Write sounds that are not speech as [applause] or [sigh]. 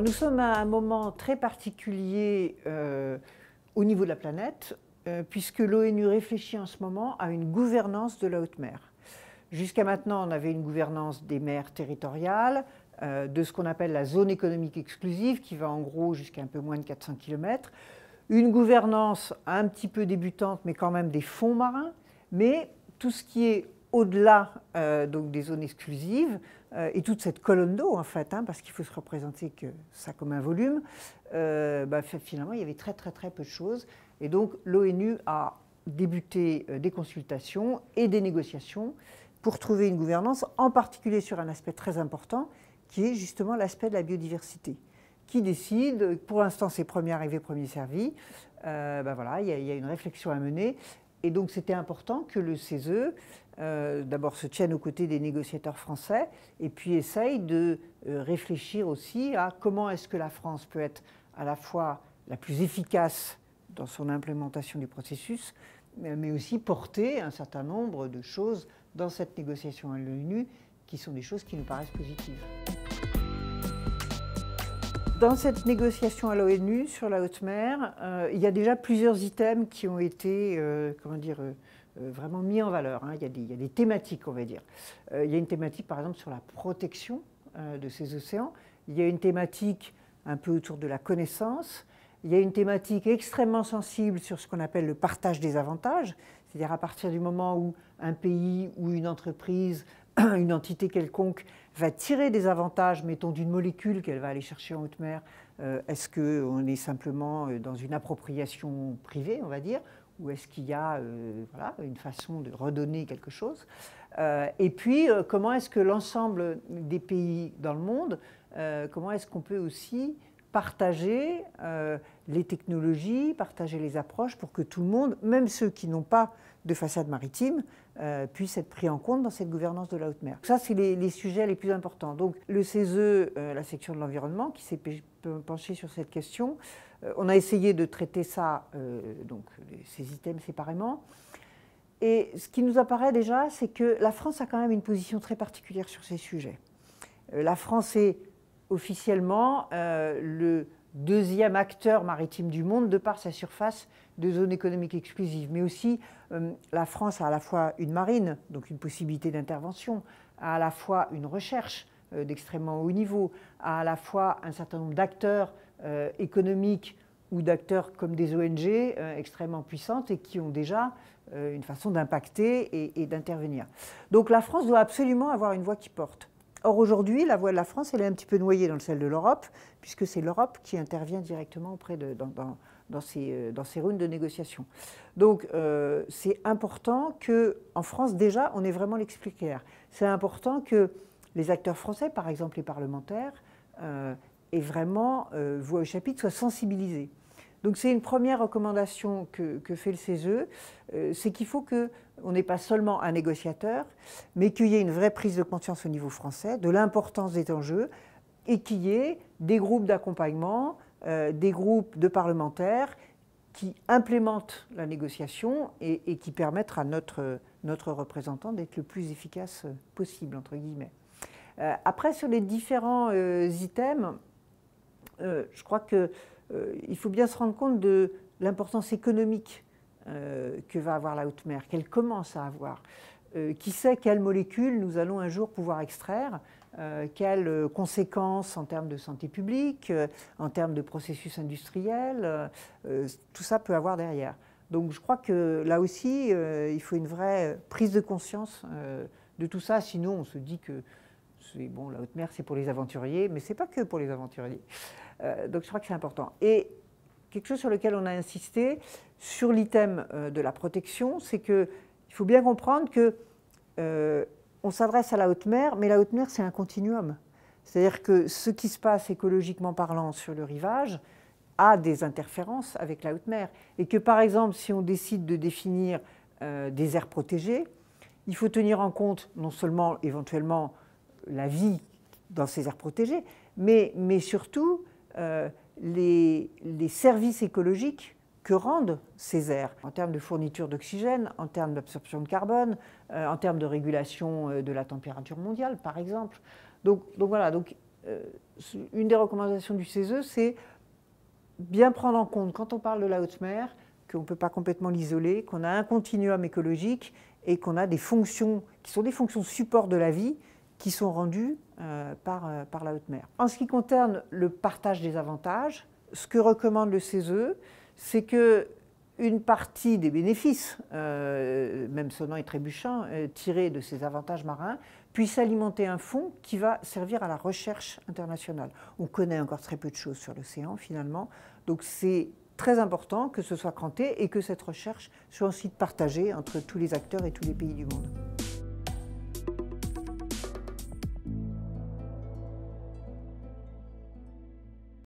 nous sommes à un moment très particulier euh, au niveau de la planète, euh, puisque l'ONU réfléchit en ce moment à une gouvernance de la haute mer. Jusqu'à maintenant, on avait une gouvernance des mers territoriales, euh, de ce qu'on appelle la zone économique exclusive, qui va en gros jusqu'à un peu moins de 400 km, une gouvernance un petit peu débutante, mais quand même des fonds marins, mais tout ce qui est au-delà euh, donc des zones exclusives euh, et toute cette colonne d'eau en fait, hein, parce qu'il faut se représenter que ça comme un volume, euh, bah, finalement il y avait très très très peu de choses et donc l'ONU a débuté des consultations et des négociations pour trouver une gouvernance, en particulier sur un aspect très important qui est justement l'aspect de la biodiversité. Qui décide Pour l'instant, c'est premier arrivé, premier servi. Bah, voilà, il y, a une réflexion à mener. Et donc c'était important que le CESE, euh, d'abord, se tienne aux côtés des négociateurs français et puis essaye de euh, réfléchir aussi à comment est-ce que la France peut être à la fois la plus efficace dans son implémentation du processus, mais aussi porter un certain nombre de choses dans cette négociation à l'ONU qui sont des choses qui nous paraissent positives. Dans cette négociation à l'ONU sur la haute mer, euh, il y a déjà plusieurs items qui ont été, euh, comment dire, euh, vraiment mis en valeur. Hein. Il, y a il, y a des, thématiques, on va dire. il y a une thématique, par exemple, sur la protection de ces océans. Il y a une thématique un peu autour de la connaissance. Il y a une thématique extrêmement sensible sur ce qu'on appelle le partage des avantages, c'est-à-dire à partir du moment où un pays ou une entreprise, [clears throat] une entité quelconque va tirer des avantages, mettons, d'une molécule qu'elle va aller chercher en haute mer euh, Est-ce qu'on est simplement euh, dans une appropriation privée, on va dire ou est-ce qu'il y a euh, voilà, une façon de redonner quelque chose Et puis, comment est-ce que l'ensemble des pays dans le monde, comment est-ce qu'on peut aussi partager euh, les technologies, partager les approches pour que tout le monde, même ceux qui n'ont pas de façade maritime, euh, puissent être pris en compte dans cette gouvernance de la haute mer. Ça, c'est les, sujets les plus importants. Donc le CESE, euh, la section de l'environnement, qui s'est penchée sur cette question, on a essayé de traiter ça, donc ces items séparément. Et ce qui nous apparaît déjà, c'est que la France a quand même une position très particulière sur ces sujets. la France est officiellement euh, le deuxième acteur maritime du monde de par sa surface de zone économique exclusive. Mais aussi, euh, la France a à la fois une marine, donc une possibilité d'intervention, a à la fois une recherche euh, d'extrêmement haut niveau, a à la fois un certain nombre d'acteurs économiques ou d'acteurs comme des ONG extrêmement puissantes et qui ont déjà une façon d'impacter et, et d'intervenir. Donc la France doit absolument avoir une voix qui porte. Or, aujourd'hui, la voix de la France, elle est un petit peu noyée dans le celle de l'Europe, puisque c'est l'Europe qui intervient directement auprès de, dans, ces, euh, dans ces runes de négociation. Donc, euh, c'est important que, en France, déjà, on ait vraiment l'expliquaire. C'est important que les acteurs français, par exemple les parlementaires, euh, aient vraiment euh, voix au chapitre, soient sensibilisés. Donc c'est une première recommandation que, fait le CESE, euh, c'est qu'il faut qu'on n'ait pas seulement un négociateur, mais qu'il y ait une vraie prise de conscience au niveau français de l'importance des enjeux et qu'il y ait des groupes d'accompagnement, euh, des groupes de parlementaires qui implémentent la négociation et, qui permettent à notre, notre représentant d'être le plus efficace possible, entre guillemets. Euh, après, sur les différents items, je crois que euh, il faut bien se rendre compte de l'importance économique euh, que va avoir la haute mer, qu'elle commence à avoir. Euh, qui sait quelles molécules nous allons un jour pouvoir extraire quelles conséquences en termes de santé publique, en termes de processus industriels, tout ça peut avoir derrière. Donc je crois que là aussi, il faut une vraie prise de conscience de tout ça, sinon on se dit que bon, la haute mer, c'est pour les aventuriers, mais c'est pas que pour les aventuriers. Euh, donc je crois que c'est important. Et quelque chose sur lequel on a insisté sur l'item euh, de la protection, c'est qu'il il faut bien comprendre que euh, on s'adresse à la haute mer, mais la haute mer c'est un continuum. C'est-à-dire que ce qui se passe écologiquement parlant sur le rivage a des interférences avec la haute mer. Et que par exemple, si on décide de définir des aires protégées, il faut tenir en compte non seulement éventuellement la vie dans ces aires protégées, mais, mais surtout euh, les, les, services écologiques que rendent ces aires, en termes de fourniture d'oxygène, en termes d'absorption de carbone, euh, en termes de régulation euh, de la température mondiale, par exemple. Donc, donc voilà, donc, une des recommandations du CESE, c'est bien prendre en compte, quand on parle de la haute mer, qu'on ne peut pas complètement l'isoler, qu'on a un continuum écologique et qu'on a des fonctions qui sont des fonctions support de la vie, qui sont rendus euh, par, euh, par la haute mer. En ce qui concerne le partage des avantages, ce que recommande le CESE, c'est que une partie des bénéfices, euh, même même sonnant et trébuchant, tirés de ces avantages marins, puisse alimenter un fonds qui va servir à la recherche internationale. On connaît encore très peu de choses sur l'océan finalement, donc c'est très important que ce soit cranté et que cette recherche soit ensuite partagée entre tous les acteurs et tous les pays du monde.